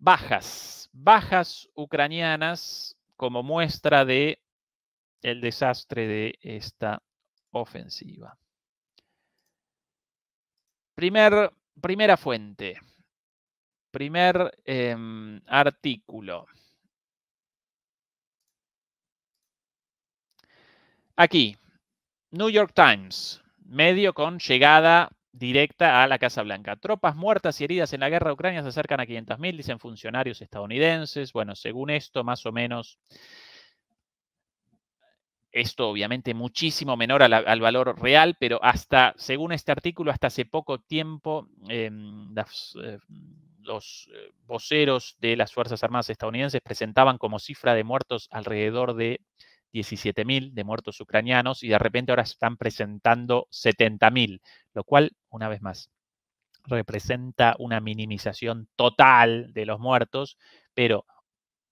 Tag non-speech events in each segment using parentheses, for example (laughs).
bajas, bajas ucranianas como muestra de el desastre de esta ofensiva. Primer, primera fuente, primer em, artículo. Aquí, New York Times, medio con llegada directa a la Casa Blanca. Tropas muertas y heridas en la guerra de Ucrania se acercan a 500.000, dicen funcionarios estadounidenses. Bueno, según esto, más o menos, esto obviamente muchísimo menor al valor real, pero hasta, según este artículo, hasta hace poco tiempo, em, eh, los eh, voceros de las Fuerzas Armadas estadounidenses presentaban como cifra de muertos alrededor de 17.000 de muertos ucranianos y de repente ahora están presentando 70.000, lo cual, una vez más, representa una minimización total de los muertos, pero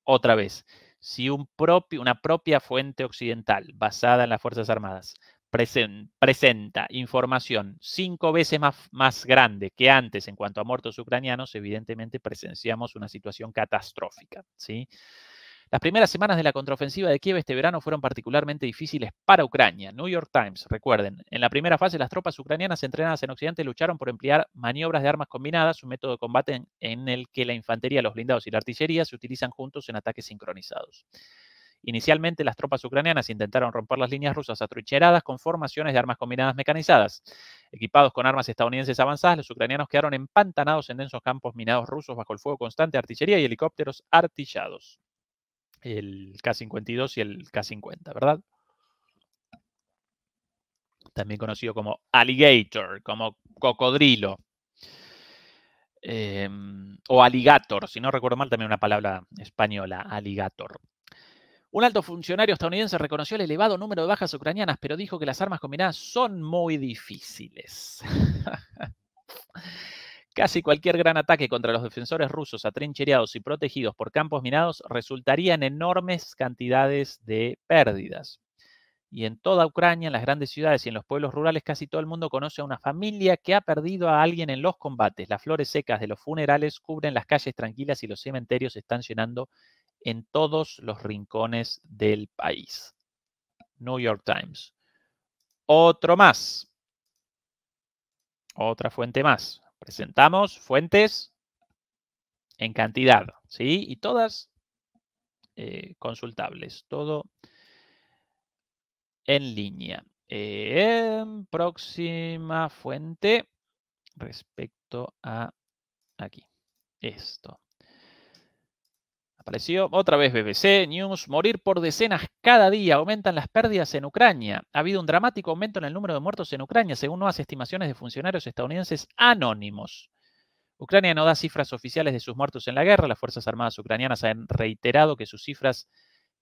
otra vez, si una propia fuente occidental basada en las Fuerzas Armadas presenta información cinco veces más, más grande que antes en cuanto a muertos ucranianos, evidentemente presenciamos una situación catastrófica. ¿sí? Las primeras semanas de la contraofensiva de Kiev este verano fueron particularmente difíciles para Ucrania. New York Times, recuerden, en la primera fase las tropas ucranianas entrenadas en Occidente lucharon por emplear maniobras de armas combinadas, un método de combate en, el que la infantería, los blindados y la artillería se utilizan juntos en ataques sincronizados. Inicialmente, las tropas ucranianas intentaron romper las líneas rusas atrincheradas con formaciones de armas combinadas mecanizadas. Equipados con armas estadounidenses avanzadas, los ucranianos quedaron empantanados en densos campos minados rusos bajo el fuego constante de artillería y helicópteros artillados el K52 y el K50, ¿verdad? También conocido como alligator, como cocodrilo. Em, o alligator, si no recuerdo mal, también una palabra española, alligator. Un alto funcionario estadounidense reconoció el elevado número de bajas ucranianas, pero dijo que las armas combinadas son muy difíciles. (laughs) Casi cualquier gran ataque contra los defensores rusos atrinchereados y protegidos por campos minados resultaría en enormes cantidades de pérdidas. Y en toda Ucrania, en las grandes ciudades y en los pueblos rurales, casi todo el mundo conoce a una familia que ha perdido a alguien en los combates. Las flores secas de los funerales cubren las calles tranquilas y los cementerios están llenando en todos los rincones del país. New York Times. Otro más. Otra fuente más presentamos fuentes en cantidad, ¿sí? Y todas eh, consultables, todo en línea. Eh, próxima fuente respecto a aquí, esto. Apareció otra vez BBC News. Morir por decenas cada día. Aumentan las pérdidas en Ucrania. Ha habido un dramático aumento en el número de muertos en Ucrania, según nuevas estimaciones de funcionarios estadounidenses anónimos. Ucrania no da cifras oficiales de sus muertos en la guerra. Las Fuerzas Armadas ucranianas han reiterado que sus cifras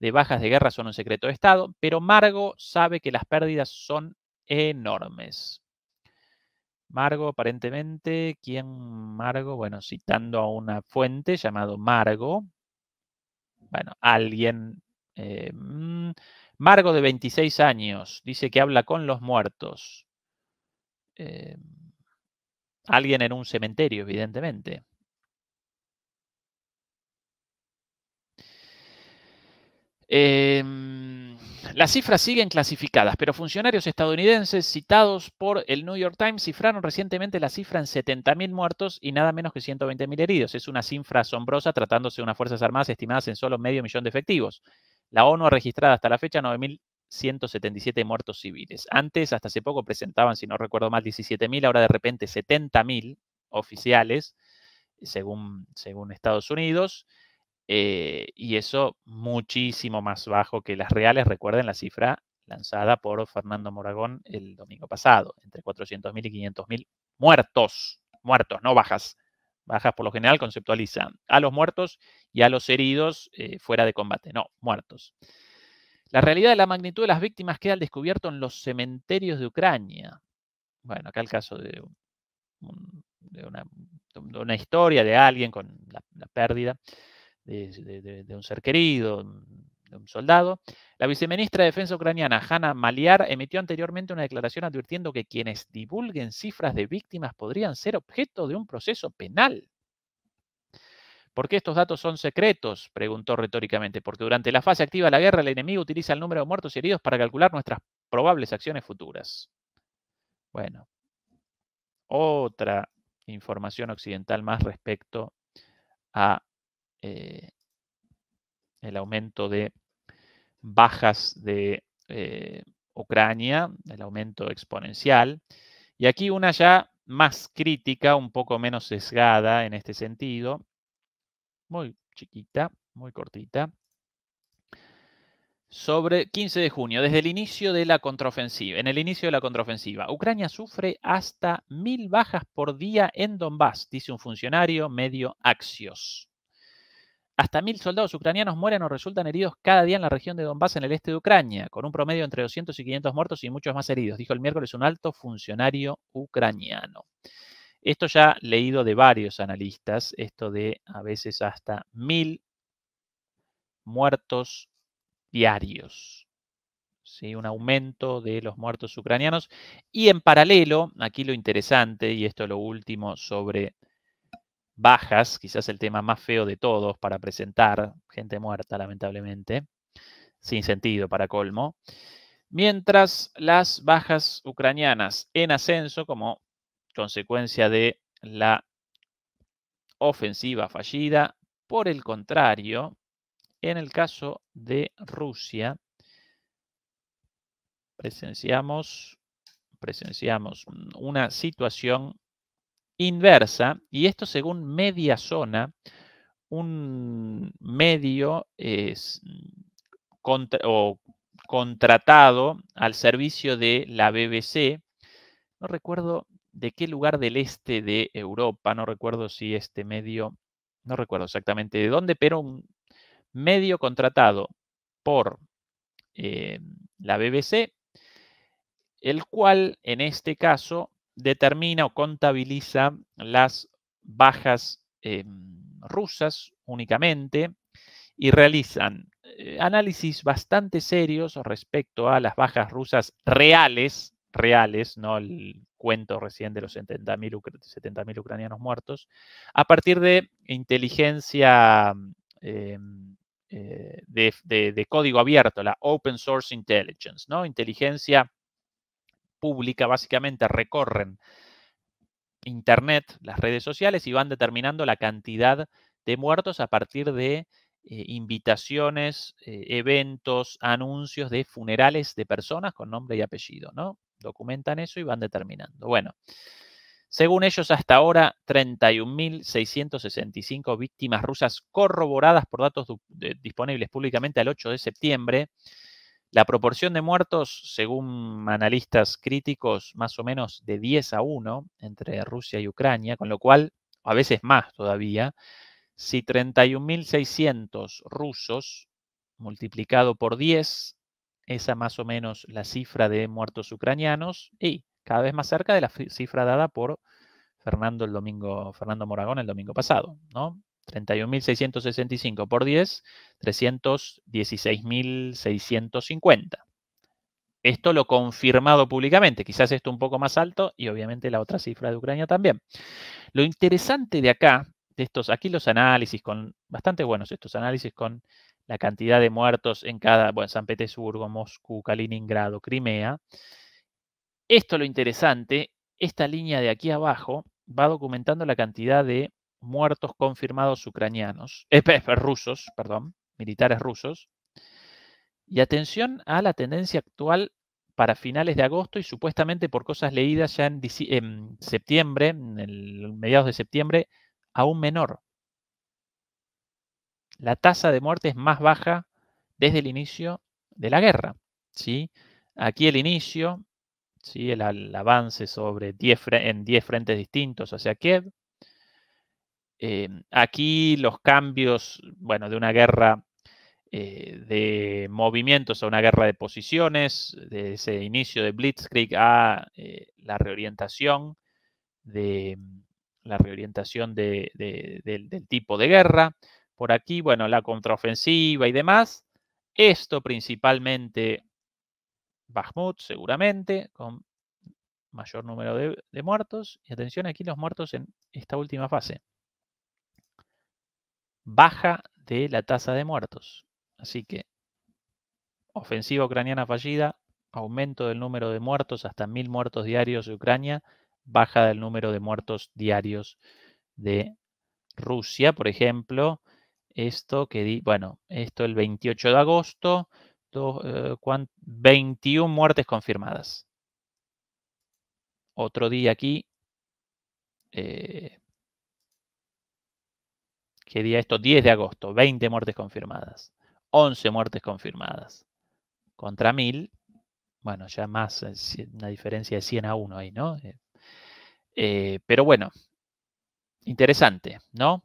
de bajas de guerra son un secreto de Estado, pero Margo sabe que las pérdidas son enormes. Margo, aparentemente, ¿quién Margo? Bueno, citando a una fuente llamado Margo, bueno, alguien. Eh, mm, Margo, de 26 años, dice que habla con los muertos. Eh, alguien en un cementerio, evidentemente. Eh, las cifras siguen clasificadas, pero funcionarios estadounidenses citados por el New York Times cifraron recientemente la cifra en 70.000 muertos y nada menos que 120.000 heridos. Es una cifra asombrosa tratándose de unas Fuerzas Armadas estimadas en solo medio millón de efectivos. La ONU ha registrado hasta la fecha 9.177 muertos civiles. Antes, hasta hace poco, presentaban, si no recuerdo mal, 17.000, ahora de repente 70.000 oficiales, según, según Estados Unidos. Eh, y eso muchísimo más bajo que las reales. Recuerden la cifra lanzada por Fernando Moragón el domingo pasado, entre 400.000 y 500.000 muertos, muertos, no bajas. Bajas por lo general conceptualizan a los muertos y a los heridos eh, fuera de combate, no, muertos. La realidad de la magnitud de las víctimas queda al descubierto en los cementerios de Ucrania. Bueno, acá el caso de, una, historia de alguien con la pérdida de, un ser querido, de un soldado. La viceministra de Defensa ucraniana, Hanna Maliar, emitió anteriormente una declaración advirtiendo que quienes divulguen cifras de víctimas podrían ser objeto de un proceso penal. ¿Por qué estos datos son secretos? preguntó retóricamente. Porque durante la fase activa de la guerra el enemigo utiliza el número de muertos y heridos para calcular nuestras probables acciones futuras. Bueno, otra información occidental más respecto a eh, el aumento de bajas de eh, Ucrania, el aumento exponencial. Y aquí una ya más crítica, un poco menos sesgada en este sentido, muy chiquita, muy cortita, sobre 15 de junio, desde el inicio de la contraofensiva, en el inicio de la contraofensiva, Ucrania sufre hasta mil bajas por día en Donbass, dice un funcionario medio Axios. Hasta mil soldados ucranianos mueren o resultan heridos cada día en la región de Donbass en el este de Ucrania, con un promedio entre 200 y 500 muertos y muchos más heridos, dijo el miércoles un alto funcionario ucraniano. Esto ya leído de varios analistas, esto de a veces hasta mil muertos diarios. ¿sí? Un aumento de los muertos ucranianos. Y en paralelo, aquí lo interesante, y esto lo último sobre bajas, quizás el tema más feo de todos para presentar, gente muerta lamentablemente, sin sentido para colmo, mientras las bajas ucranianas en ascenso como consecuencia de la ofensiva fallida, por el contrario, en el caso de Rusia, presenciamos, presenciamos una situación inversa, y esto según media zona, un medio es contratado al servicio de la BBC, no recuerdo de qué lugar del este de Europa, no recuerdo si este medio, no recuerdo exactamente de dónde, pero un medio contratado por eh, la BBC, el cual en este caso determina o contabiliza las bajas em, rusas únicamente y realizan eh, análisis bastante serios respecto a las bajas rusas reales, reales, no el cuento recién de los 70.000 ucranianos muertos, a partir de inteligencia em, eh, de, código abierto, la open source intelligence, ¿no? inteligencia pública, básicamente recorren Internet, las redes sociales, y van determinando la cantidad de muertos a partir de eh, invitaciones, eh, eventos, anuncios de funerales de personas con nombre y apellido, ¿no? Documentan eso y van determinando. Bueno, según ellos, hasta ahora 31.665 víctimas rusas corroboradas por datos disponibles públicamente al 8 de septiembre. La proporción de muertos, según analistas críticos, más o menos de 10 a 1 entre Rusia y Ucrania, con lo cual, a veces más todavía, si 31.600 rusos multiplicado por 10, esa más o menos la cifra de muertos ucranianos, y cada vez más cerca de la cifra dada por Fernando el domingo, Fernando Moragón el domingo pasado, ¿no? 31.665 por 10, 316.650. Esto lo confirmado públicamente, quizás esto un poco más alto y obviamente la otra cifra de Ucrania también. Lo interesante de acá, de estos, aquí los análisis con, bastante buenos estos análisis con la cantidad de muertos en cada, bueno, San Petersburgo, Moscú, Kaliningrado, Crimea. Esto lo interesante, esta línea de aquí abajo va documentando la cantidad de muertos confirmados ucranianos, eh, rusos, perdón, militares rusos. Y atención a la tendencia actual para finales de agosto y supuestamente por cosas leídas ya en, septiembre, en mediados de septiembre, aún menor. La tasa de muerte es más baja desde el inicio de la guerra. ¿sí? Aquí el inicio, ¿sí? el, avance sobre en 10 frentes distintos hacia Kiev, eh, aquí los cambios, bueno, de una guerra eh, de movimientos a una guerra de posiciones, de ese inicio de Blitzkrieg a eh, la reorientación de mm, la reorientación del, tipo de guerra. Por aquí, bueno, la contraofensiva y demás. Esto principalmente Bakhmut, seguramente, con mayor número de muertos. Y atención aquí los muertos en esta última fase baja de la tasa de muertos. Así que ofensiva ucraniana fallida, aumento del número de muertos hasta mil muertos diarios de Ucrania, baja del número de muertos diarios de Rusia, por ejemplo. Esto que di, bueno, esto el 28 de agosto, 21 eh, muertes confirmadas. Otro día aquí, eh, ¿Qué día esto? 10 de agosto, 20 muertes confirmadas, 11 muertes confirmadas contra 1000. Bueno, ya más, eh, una diferencia de 100 a 1 ahí, ¿no? Eh, eh, pero bueno, interesante, ¿no?